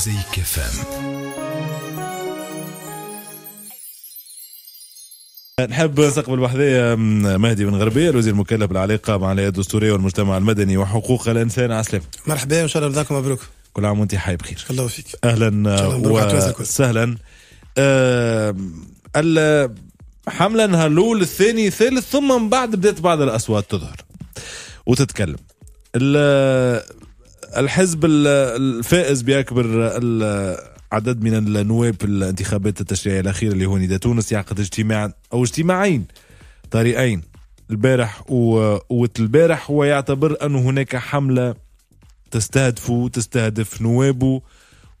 Mosaïque FM نحب نستقبل وحدايا مهدي بن غربية الوزير المكلف بالعلاقة مع الهيئة الدستورية والمجتمع المدني وحقوق الإنسان السلامه. مرحبا وإن شاء الله رضاكم مبروك كل عام وأنت حي بخير الله فيك أهلا وسهلا الحملة حملة الأول الثاني الثالث ثم من بعد بدأت بعض الأصوات تظهر وتتكلم الحزب الفائز باكبر عدد من النواب في الانتخابات التشريعيه الاخيره اللي هو نيدا تونس يعقد اجتماع او اجتماعين طريقين البارح وقوه البارح هو يعتبر انه هناك حمله تستهدف تستهدف نوابه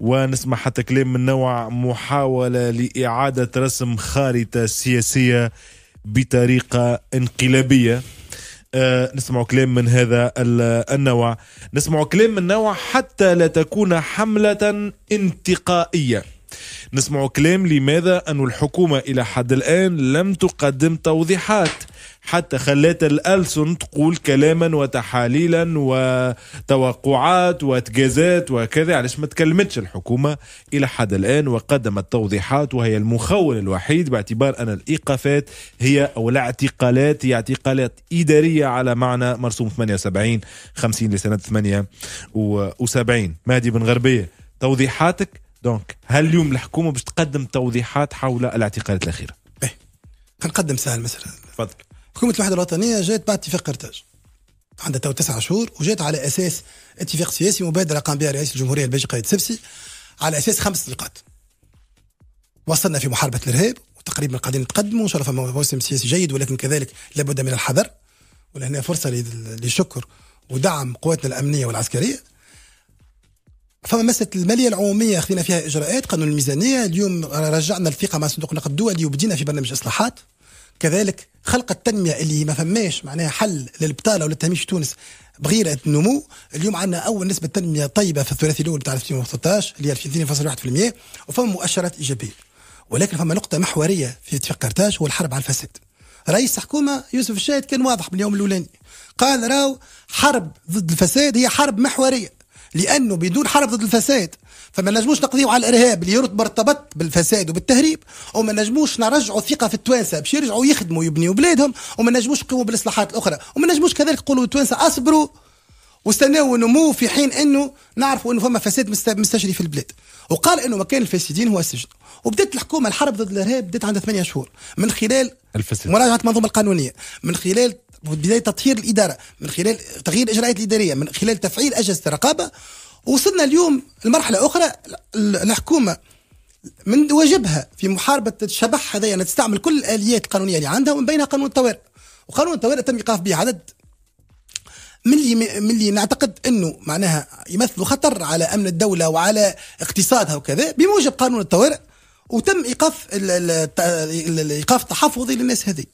ونسمع حتى كلام من نوع محاوله لاعاده رسم خارطه سياسيه بطريقه انقلابيه آه، نسمع كلام من هذا النوع نسمع كلام من نوع حتى لا تكون حملة انتقائية نسمع كلام لماذا أن الحكومة إلى حد الآن لم تقدم توضيحات حتى خليت الألسن تقول كلاما وتحاليلا وتوقعات واتجازات وكذا علاش يعني ما تكلمتش الحكومة إلى حد الآن وقدمت توضيحات وهي المخول الوحيد باعتبار أن الإيقافات هي أو الاعتقالات هي اعتقالات إدارية على معنى مرسوم 78 50 لسنة 78 مهدي بن غربية توضيحاتك دونك هل اليوم الحكومة باش تقدم توضيحات حول الاعتقالات الأخيرة؟ إيه نقدم سهل مثلا تفضل حكومه الوحده الوطنيه جات بعد اتفاق قرطاج عندها تو تسعة شهور وجات على اساس اتفاق سياسي مبادره قام بها رئيس الجمهوريه الباجي قايد سبسي على اساس خمس نقاط وصلنا في محاربه الارهاب وتقريبا قاعدين نتقدموا ان شاء الله موسم سياسي جيد ولكن كذلك لابد من الحذر ولهنا فرصه للشكر ودعم قواتنا الامنيه والعسكريه فما مسألة المالية العمومية خذينا فيها إجراءات قانون الميزانية اليوم رجعنا الثقة مع صندوق النقد الدولي وبدينا في برنامج إصلاحات كذلك خلق التنميه اللي ما فماش معناها حل للبطاله ولا تهميش في تونس بغير النمو اليوم عندنا اول نسبه تنميه طيبه في الثلاثي الاول بتاع 2013 اللي هي 2.1% وفما مؤشرات ايجابيه ولكن فما نقطه محوريه في اتفاق كارتاج هو الحرب على الفساد رئيس الحكومه يوسف الشاهد كان واضح من اليوم الاولاني قال راو حرب ضد الفساد هي حرب محوريه لانه بدون حرب ضد الفساد فما نجموش نقضيو على الارهاب اللي مرتبط بالفساد وبالتهريب وما نجموش نرجعوا ثقه في التوانسه باش يرجعوا يخدموا يبنيوا بلادهم وما نجموش نقوموا بالاصلاحات الاخرى وما نجموش كذلك نقولوا التوانسه اصبروا واستناوا النمو في حين انه نعرفوا انه فما فساد مستشري في البلاد وقال انه مكان الفاسدين هو السجن وبدات الحكومه الحرب ضد الارهاب بدات عندها ثمانية شهور من خلال الفساد مراجعه المنظومه القانونيه من خلال بدايه تطهير الاداره من خلال تغيير الاجراءات الاداريه من خلال تفعيل اجهزه الرقابه وصلنا اليوم لمرحله اخرى الحكومه من واجبها في محاربه الشبح هذا يعني تستعمل كل الاليات القانونيه اللي عندها ومن بينها قانون الطوارئ وقانون الطوارئ تم ايقاف به عدد من اللي من اللي نعتقد انه معناها يمثلوا خطر على امن الدوله وعلى اقتصادها وكذا بموجب قانون الطوارئ وتم ايقاف ايقاف تحفظي للناس هذه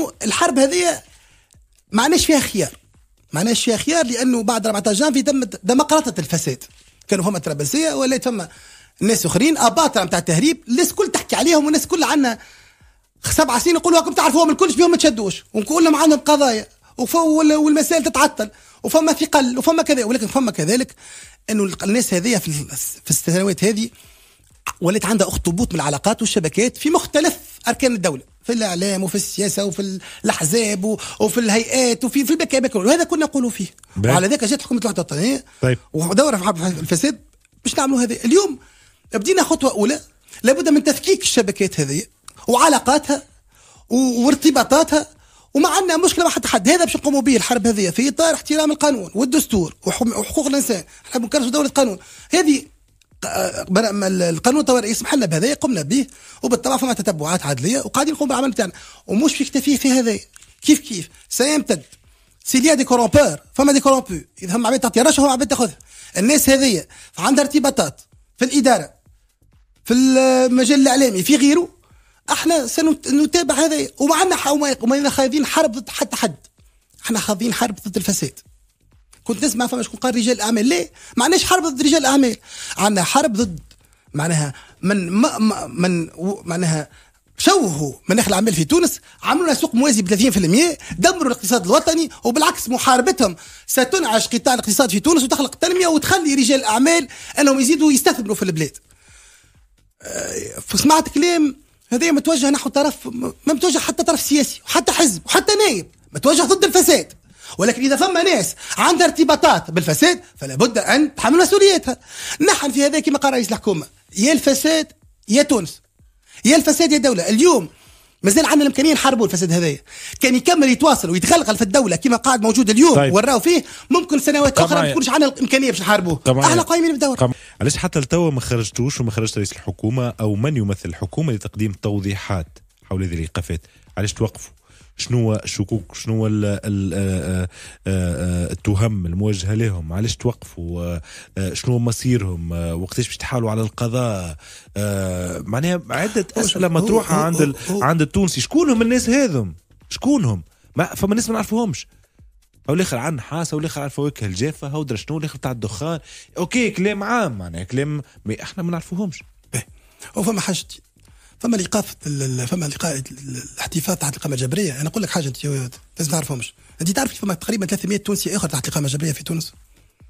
لانه الحرب هذه ما عندناش فيها خيار ما عندناش فيها خيار لانه بعد 14 جانفي تم دمقراطه الفساد كانوا فما ترابلسيه ولا فما ناس اخرين اباطره نتاع التهريب الناس كل تحكي عليهم والناس كل عندنا سبع سنين نقولوا راكم تعرفوهم كلش بهم ما تشدوش ونقول لهم عندهم قضايا والمسائل تتعطل وفما ثقل وفما كذا ولكن فما كذلك انه الناس هذه في في السنوات هذه ولات عندها اخطبوط من العلاقات والشبكات في مختلف اركان الدوله في الاعلام وفي السياسه وفي الاحزاب وفي الهيئات وفي في البكابك وهذا كنا نقولوا فيه بي. وعلى ذاك جات حكومه الوحده الوطنيه طيب ودور في الفساد باش نعملوا هذا اليوم بدينا خطوه اولى لابد من تفكيك الشبكات هذه وعلاقاتها وارتباطاتها وما عندنا مشكله مع حتى حد هذا باش نقوموا به الحرب هذه في اطار احترام القانون والدستور وحقوق الانسان احنا ما دوله قانون هذه القانون الطوارئ يسمح لنا بهذا قمنا به وبالطبع فما تتبعات عدليه وقاعدين نقوم بالعمل بتاعنا ومش يكتفي في هذا كيف كيف سيمتد سيليا دي كورومبور فما دي كورومبو اذا هم عباد تعطي رشوه عباد تاخذها الناس هذيا عندها ارتباطات في الاداره في المجال الاعلامي في غيره احنا سنتابع هذا وما عندنا وما خاذين حرب ضد حتى حد احنا خاذين حرب ضد الفساد كنت نسمع فما شكون قال رجال اعمال لا ما عندناش حرب ضد رجال الاعمال عندنا حرب ضد معناها من ما من معناها شوهوا مناخ الاعمال في تونس عملوا لنا سوق موازي ب 30% دمروا الاقتصاد الوطني وبالعكس محاربتهم ستنعش قطاع الاقتصاد في تونس وتخلق تنميه وتخلي رجال الاعمال انهم يزيدوا يستثمروا في البلاد. آه، فسمعت كلام هذا متوجه نحو طرف ما متوجه حتى طرف سياسي وحتى حزب وحتى نايب متوجه ضد الفساد. ولكن إذا فما ناس عندها ارتباطات بالفساد فلا بد أن تحمل مسؤوليتها نحن في هذا كما قال رئيس الحكومة يا الفساد يا تونس يا الفساد يا دولة اليوم مازال عندنا الامكانيه نحاربوا الفساد هذايا كان يكمل يتواصل ويتغلغل في الدوله كما قاعد موجود اليوم طيب. وراو فيه ممكن سنوات اخرى ما تكونش عندنا الامكانيه باش نحاربوه احنا قايمين بالدوله علاش حتى لتوا ما خرجتوش وما خرجت رئيس الحكومه او من يمثل الحكومه لتقديم توضيحات حول هذه الايقافات علاش توقفوا شنو الشكوك شنو آه، آه، آه، التهم الموجهه لهم علاش توقفوا شنو مصيرهم وقتاش باش تحالوا على القضاء معناها عده اسئله مطروحه عند عند التونسي شكون هم الناس هذم شكونهم ما فما ناس ما نعرفوهمش او الاخر على النحاس او الاخر على الفواكه الجافه هاو شنو الاخر تاع الدخان اوكي كلام عام معناها كلام احنا ما نعرفوهمش إيه. وفما حاجتين فما لقاء فما لقاء الاحتفاظ تحت القامه الجبريه انا اقول لك حاجه انت لازم تعرفهمش انت تعرف فما تقريبا 300 تونسي اخر تحت القامه الجبريه في تونس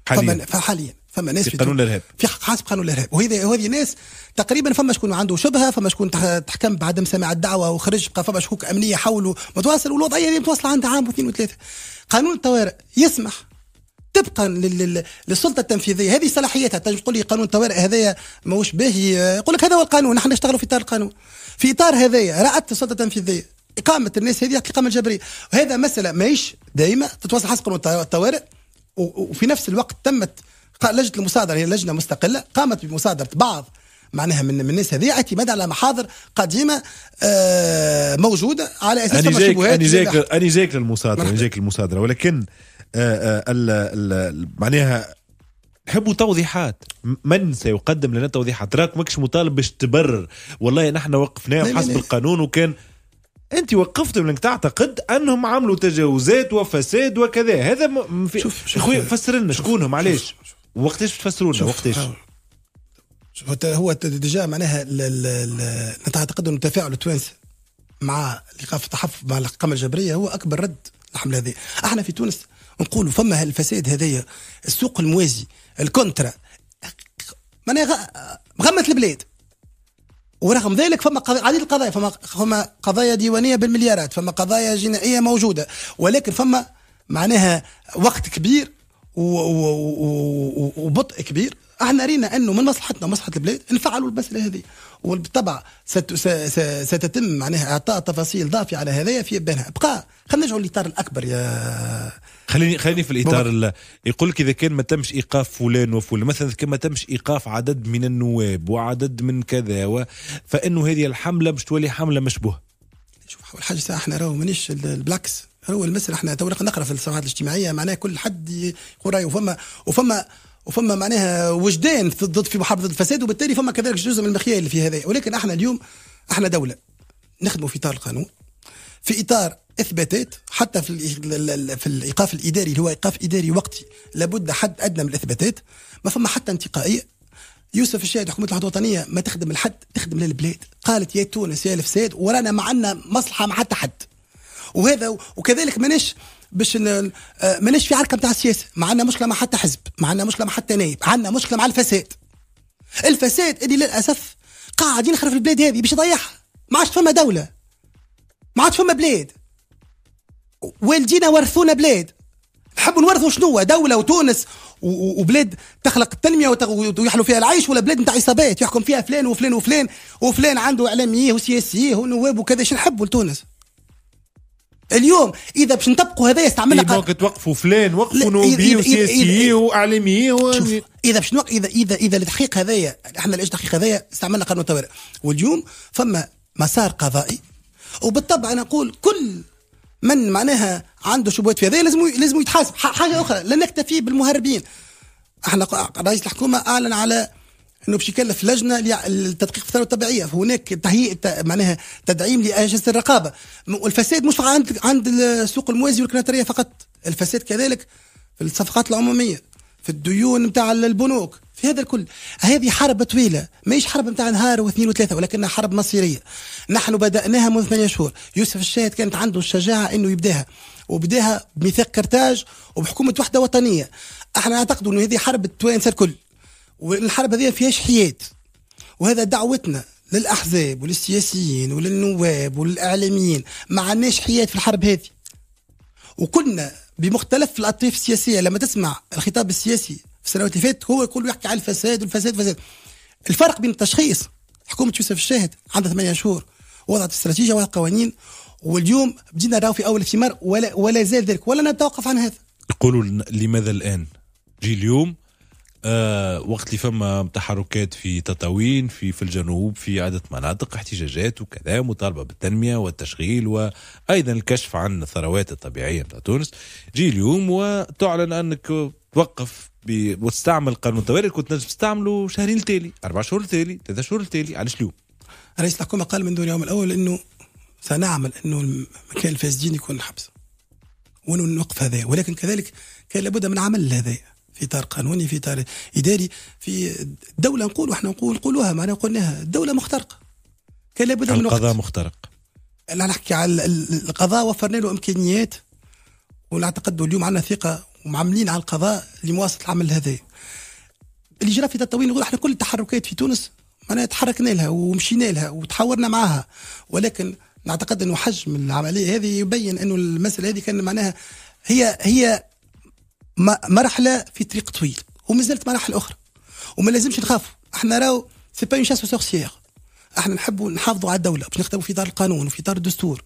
حاليا فما حاليا فما ناس في, قانون الارهاب في حاسب قانون الارهاب وهذه وهذه ناس تقريبا فما شكون عنده شبهه فما شكون تحكم بعدم سماع الدعوه وخرج بقى فما شكوك امنيه حوله متواصل والوضعيه هذه متواصله عندها عام واثنين وثلاثه قانون الطوارئ يسمح طبقا للسلطه التنفيذيه هذه صلاحيتها تقول لي قانون الطوارئ هذايا ماهوش باهي يقول لك هذا هو القانون نحن نشتغلوا في اطار القانون في اطار هذايا رأت السلطه التنفيذيه اقامه الناس هذه الاقامه الجبريه وهذا مساله ماهيش دائمه تتواصل حسب قانون الطوارئ وفي نفس الوقت تمت لجنه المصادره هي لجنه مستقله قامت بمصادره بعض معناها من الناس هذه اعتماد على محاضر قديمه آه، موجوده على اساس انا جايك انا جايك انا للمصادره انا جايك للمصادره ولكن آه، آه، معناها نحبوا توضيحات من سيقدم لنا توضيحات راك ماكش مطالب باش تبرر والله نحن وقفناه حسب القانون وكان انت وقفتهم لانك تعتقد انهم عملوا تجاوزات وفساد وكذا هذا م... في... شوف, شوف اخويا فسر لنا شكونهم علاش وقتاش تفسروا لنا وقتاش هو ديجا معناها نتعتقد انه تفاعل التوانسي مع لقاء التحفظ مع القمه الجبريه هو اكبر رد الحمله هذه احنا في تونس نقولوا فما الفساد هذايا السوق الموازي الكونترا معناها غمت البلاد ورغم ذلك فما عديد القضايا فما فما قضايا ديوانيه بالمليارات فما قضايا جنائيه موجوده ولكن فما معناها وقت كبير وبطء كبير احنا رينا انه من مصلحتنا ومصلحه البلاد نفعلوا المساله هذه وبالطبع ست ستتم معناها اعطاء تفاصيل ضافيه على هذايا في بينها بقى خلينا نرجعوا للاطار الاكبر يا خليني خليني في الاطار يقول لك اذا كان ما تمش ايقاف فلان وفلان مثلا اذا كان ما تمش ايقاف عدد من النواب وعدد من كذا و... فانه هذه الحمله مش تولي حمله مشبوهه شوف اول حاجه احنا راهو مانيش بالعكس هو المسألة احنا تو نقرا في الصفحات الاجتماعيه معناها كل حد يقول رايه وفما وفما وفما معناها وجدان ضد في محاربه ضد الفساد وبالتالي فما كذلك جزء من المخيال اللي في هذا ولكن احنا اليوم احنا دوله نخدموا في اطار القانون في اطار اثباتات حتى في في الايقاف الاداري اللي هو ايقاف اداري وقتي لابد حد ادنى من الاثباتات ما فما حتى انتقائيه يوسف الشاهد حكومه الوحده الوطنيه ما تخدم الحد تخدم للبلاد قالت يا تونس يا الفساد ورانا معنا مصلحه مع حتى حد وهذا وكذلك ماناش باش آه، ماناش في عركه نتاع السياسه ما عندنا مشكله مع حتى حزب ما عندنا مشكله مع حتى نايب عندنا مشكله مع الفساد الفساد اللي للاسف قاعدين في البلاد هذه باش يضيعها ما عادش فما دوله ما عادش فما بلاد والدينا ورثونا بلاد نحبوا نورثوا شنو هو دوله وتونس وبلاد تخلق التنميه ويحلو فيها العيش ولا بلاد نتاع عصابات يحكم فيها فلان وفلان وفلان وفلان عنده اعلاميه وسياسيه ونواب وكذا شنو نحبوا لتونس اليوم اذا باش نطبقوا هذا إيه دونك توقفوا فلان وقفوا نوبي وسياسي واعلامي اذا باش نوقف اذا اذا اذا التحقيق هذايا احنا ليش التحقيق هذايا استعملنا قانون الطوارئ واليوم فما مسار قضائي وبالطبع انا اقول كل من معناها عنده شبهات في هذا لازم لازم يتحاسب حاجه اخرى لا نكتفي بالمهربين احنا رئيس الحكومه اعلن على انه باش يكلف لجنه للتدقيق في الثروه الطبيعيه هناك تهيئ معناها تدعيم لاجهزه الرقابه والفساد مش عند عند السوق الموازي والكناتريه فقط الفساد كذلك في الصفقات العموميه في الديون نتاع البنوك في هذا الكل هذه حرب طويله ماهيش حرب نتاع نهار واثنين وثلاثه ولكنها حرب مصيريه نحن بداناها منذ ثمانية شهور يوسف الشاهد كانت عنده الشجاعه انه يبداها وبداها بميثاق كرتاج وبحكومه وحده وطنيه احنا نعتقد انه هذه حرب التوانسه الكل والحرب هذه فيها شحيات وهذا دعوتنا للاحزاب وللسياسيين وللنواب وللاعلاميين ما عندناش حياد في الحرب هذه وكلنا بمختلف الاطياف السياسيه لما تسمع الخطاب السياسي في السنوات اللي فاتت هو كله يحكي على الفساد والفساد والفساد الفرق بين التشخيص حكومه يوسف الشاهد عندها ثمانية شهور وضعت استراتيجيه وضعت قوانين واليوم بدينا راهو في اول ثمار ولا ولا زال ذلك ولا نتوقف عن هذا يقولوا لماذا الان؟ جي اليوم آه وقت اللي فما تحركات في تطاوين في في الجنوب في عدة مناطق احتجاجات وكذا مطالبة بالتنمية والتشغيل وأيضا الكشف عن الثروات الطبيعية بتاع تونس جي اليوم وتعلن أنك توقف وتستعمل قانون الطوارئ كنت نجم تستعمله شهرين التالي أربع شهور التالي ثلاثة شهور التالي علاش اليوم؟ رئيس الحكومة قال منذ اليوم الأول أنه سنعمل أنه مكان الفاسدين يكون حبس ونوقف هذا ولكن كذلك كان لابد من عمل هذا في اطار قانوني في اطار اداري في الدوله نقول احنا نقول قولوها معناها قلناها الدوله مخترقه كان لابد من القضاء مخترق لا نحكي على القضاء وفرنا له امكانيات ونعتقد اليوم عندنا ثقه ومعملين على القضاء لمواصله العمل هذا اللي جرى في تطوير نقول احنا كل التحركات في تونس معناها تحركنا لها ومشينا لها وتحاورنا معها ولكن نعتقد انه حجم العمليه هذه يبين انه المساله هذه كان معناها هي هي مرحله في طريق طويل ومازالت مراحل اخرى وما لازمش نخافوا احنا راهو سي با شاس سورسيير احنا نحبوا نحافظوا على الدوله باش نخدموا في دار القانون وفي دار الدستور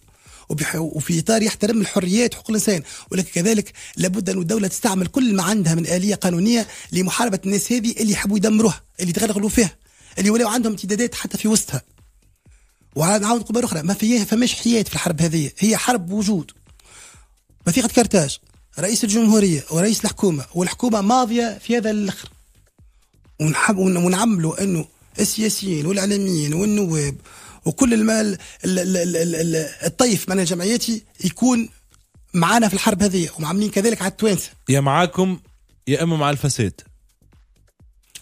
وفي اطار يحترم الحريات وحقوق الانسان ولكن كذلك لابد ان الدوله تستعمل كل ما عندها من اليه قانونيه لمحاربه الناس هذه اللي يحبوا يدمروها اللي يتغلغلوا فيها اللي ولاو عندهم امتدادات حتى في وسطها ونعاود نقول اخرى ما فيها فماش حياه في الحرب هذه هي حرب وجود وثيقه كارتاج رئيس الجمهوريه ورئيس الحكومه والحكومه ماضيه في هذا الاخر ونحب ونعملوا انه السياسيين والاعلاميين والنواب وكل المال الطيف من الجمعيات يكون معانا في الحرب هذه ومعاملين كذلك على التوانسه يا معاكم يا اما مع الفساد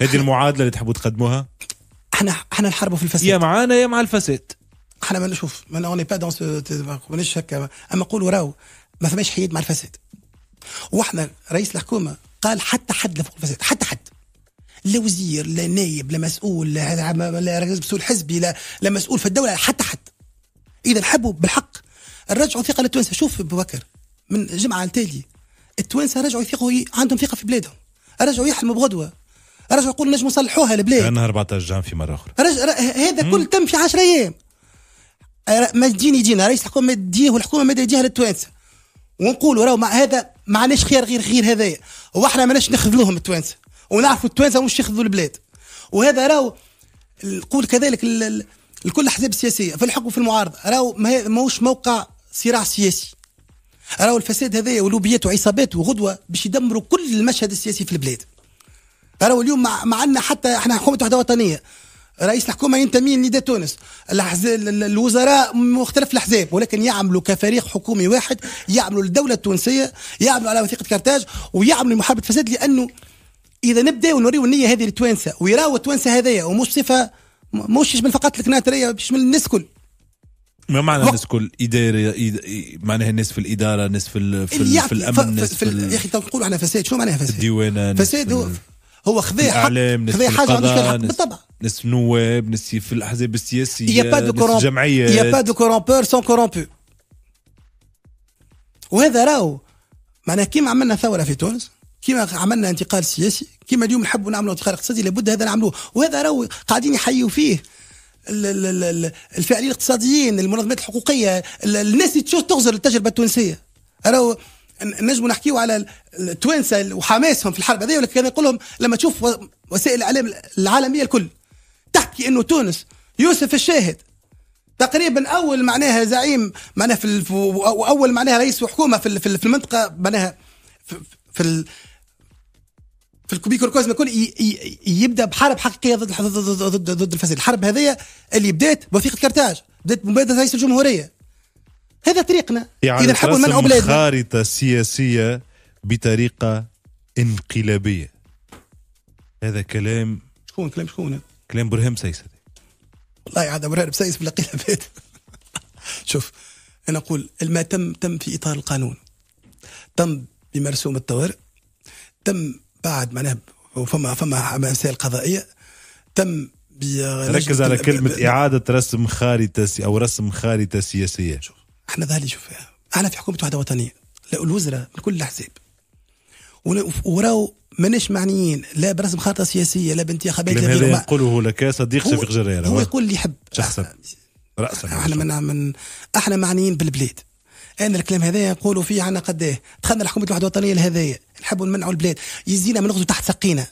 هذه المعادله اللي تحبوا تقدموها احنا احنا الحرب في الفساد يا معانا يا مع الفساد احنا ما نشوف ما اوني با دون هكا اما نقولوا راهو ما فماش حياد مع الفساد واحنا رئيس الحكومه قال حتى حد لفوق الفساد حتى حد لا وزير لا نايب لا مسؤول لا, مسؤول حزبي لا, لا مسؤول في الدوله حتى حد اذا حبوا بالحق رجعوا ثقه للتوانسه شوف ابو بكر من جمعه التالي التوانسه رجعوا يثقوا عندهم ثقه في بلادهم رجعوا يحلموا بغدوه رجعوا يقولوا نجموا نصلحوها البلاد انا 14 في مره اخرى هذا كل تم في 10 ايام ما تجيني يجينا رئيس الحكومه ما يديه والحكومه ما يديها للتوانسه ونقولوا راهو مع هذا معليش خير غير خير هذايا وإحنا ماناش نخذلوهم التوانسة ونعرفوا التوانسة مش يخذلوا البلاد وهذا راهو نقول كذلك لكل الأحزاب السياسية في الحكم وفي المعارضة راهو ماهوش موقع صراع سياسي راهو الفساد هذايا ولوبيات وعصابات وغدوة باش يدمروا كل المشهد السياسي في البلاد راهو اليوم ما عندنا حتى احنا حكومة وحدة وطنية رئيس الحكومه ينتمي لنداء تونس الوزراء مختلف الاحزاب ولكن يعملوا كفريق حكومي واحد يعملوا الدوله التونسيه يعملوا على وثيقه كارتاج ويعملوا محاربه فساد لانه اذا نبدا ونوريو النيه هذه للتوانسه ويراو التوانسه هذايا ومش صفه مش يشمل فقط الكناتريه يشمل الناس الكل ما معنى الناس كل اداره إد... معناها الناس في الاداره الناس في في, في الامن ناس في, يا اخي نقولوا احنا فساد شنو معناها فساد؟ الديوانه فساد هو هو خذا حق خذا حاجه بالطبع ناس نواب ناس في الاحزاب السياسيه ناس الجمعيات يا با دو كورومبور سون كورومبو وهذا راهو معناها كيما عملنا ثوره في تونس كيما عملنا انتقال سياسي كيما اليوم نحبوا نعملوا انتقال اقتصادي لابد هذا نعملوه وهذا راهو قاعدين يحيوا فيه الفاعلين الاقتصاديين المنظمات الحقوقيه الناس اللي تشوف تغزر التجربه التونسيه راهو نجموا نحكيو على التوانسه وحماسهم في الحرب هذه ولكن كان يقول لهم لما تشوف وسائل الاعلام العالميه الكل تحكي انه تونس يوسف الشاهد تقريبا اول معناها زعيم معناها في واول معناها رئيس حكومه في في المنطقه معناها في في, في الكوبيكوركوزم الكل يبدا بحرب حقيقيه ضد ضد ضد, ضد الفساد، الحرب هذه اللي بدات بوثيقه كرتاج، بدات مبادره رئيس الجمهوريه. هذا طريقنا يعني اذا حبوا منع بلادنا خارطه سياسيه بطريقه انقلابيه. هذا كلام شكون كلام شكون؟ كلام برهم سيس والله عاد ابو بسيس بلاقي بيت شوف انا اقول ما تم تم في اطار القانون تم بمرسوم الطوارئ تم بعد معناها فما فما مسائل قضائيه تم ركز على كلمة إعادة رسم خارطة أو رسم خارطة سياسية شوف احنا ذا اللي شوف احنا في حكومة وحدة وطنية الوزراء من كل الأحزاب وراو ماناش معنيين لا برسم خارطه سياسيه لا بانتخابات لا هذا يقوله لك صديق شفيق جريره هو يقول اللي يحب شخصا راسا احنا من, من احنا معنيين بالبلاد انا الكلام هذا نقولوا فيه عنا قداه دخلنا الحكومه الوحده الوطنيه لهذايا نحبوا نمنعوا البلاد يزينا من تحت سقينا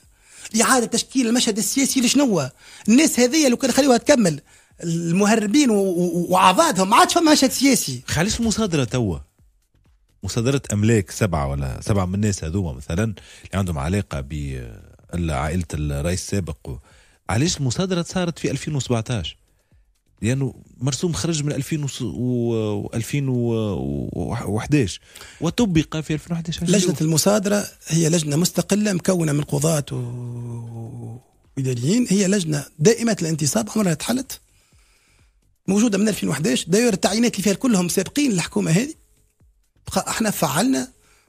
اعاده تشكيل المشهد السياسي لشنو الناس هذيا لو كان خليوها تكمل المهربين وعضادهم ما عادش فما مشهد سياسي خليش مصادره توا مصادرة أملاك سبعة ولا سبعة من الناس هذوما مثلا اللي عندهم علاقة بعائلة الرئيس السابق علاش المصادرة صارت في 2017 لانه يعني مرسوم خرج من 2000 و 2011 وطبق في 2011 لجنه المصادره هي لجنه مستقله مكونه من قضاة واداريين هي لجنه دائمه الانتصاب عمرها تحلت موجوده من 2011 داير التعيينات اللي فيها كلهم سابقين للحكومه هذه بقى احنا فعلنا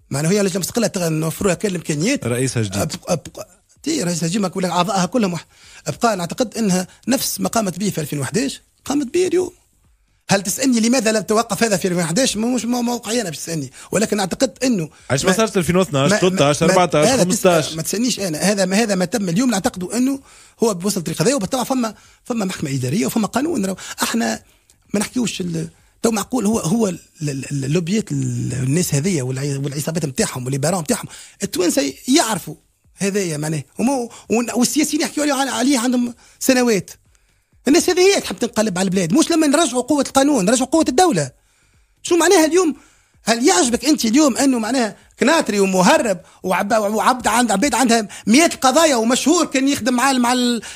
معناها هي لجنه مستقله نوفروا لها كل الامكانيات رئيسها جديد أبقى تي رئيسها جديد ولا اعضائها كلهم ابقى نعتقد انها نفس ما قامت به في 2011 قامت به اليوم هل تسالني لماذا لم توقف هذا في 2011 مش موقعي انا باش تسالني ولكن اعتقد انه علاش ما صارت 2012 13 14 15 ما تسالنيش انا هذا ما هذا ما تم اليوم نعتقد انه هو بوصل الطريق هذا وبالطبع فما فما محكمه اداريه وفما قانون احنا ما نحكيوش تو معقول هو هو اللوبيات الناس هذيا والعصابات نتاعهم والاباره نتاعهم التوانسه يعرفوا هذايا معناه والسياسيين يحكيوا عليه عندهم سنوات الناس هذه هي تحب تنقلب على البلاد مش لما نرجعوا قوه القانون نرجعوا قوه الدوله شو معناها اليوم هل يعجبك انت اليوم انه معناها كناتري ومهرب وعب وعبد عند عبيد عندها مئات القضايا ومشهور كان يخدم مع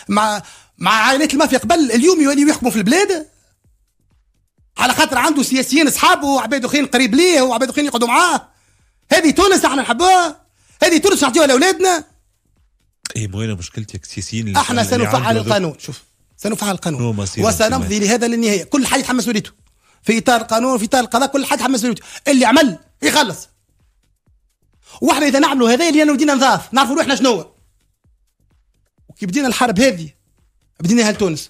مع مع عائلات المافيا قبل اليوم يولي يحكموا في البلاد على خاطر عنده سياسيين اصحابه وعباد اخرين قريب ليه وعباد اخرين يقعدوا معاه هذه تونس احنا نحبوها هذه تونس نعطيوها لاولادنا اي مو انا مشكلتي السياسيين احنا سنفعل القانون شوف سنفعل القانون وسنمضي لهذا للنهايه كل حد يتحمل مسؤوليته في اطار القانون في اطار القضاء كل حد يتحمل مسؤوليته اللي عمل يخلص واحنا اذا نعملوا هذا لان ودينا نضاف نعرفوا روحنا شنو وكي بدينا الحرب هذه بديناها لتونس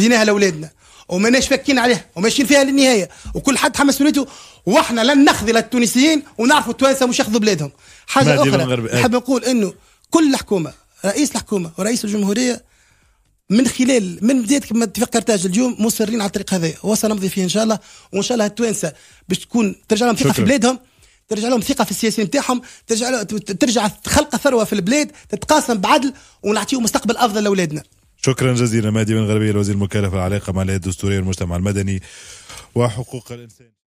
ديناها لاولادنا وماناش فاكين عليها وماشيين فيها للنهايه وكل حد حمس مسؤوليته واحنا لن نخذل التونسيين ونعرفوا التوانسه مش ياخذوا بلادهم حاجه اخرى نحب نقول انه كل حكومه رئيس الحكومه ورئيس الجمهوريه من خلال من بدايه كما اتفاق كرتاج اليوم مصرين على الطريق هذا وسنمضي فيه ان شاء الله وان شاء الله التوانسه باش تكون ترجع لهم ثقه في بلادهم ترجع لهم ثقه في السياسيين نتاعهم ترجع ترجع خلق ثروه في البلاد تتقاسم بعدل ونعطيهم مستقبل افضل لاولادنا شكرا جزيلا مهدي بن غربية الوزير المكلف العلاقة مع الهيئة الدستورية والمجتمع المدني وحقوق الإنسان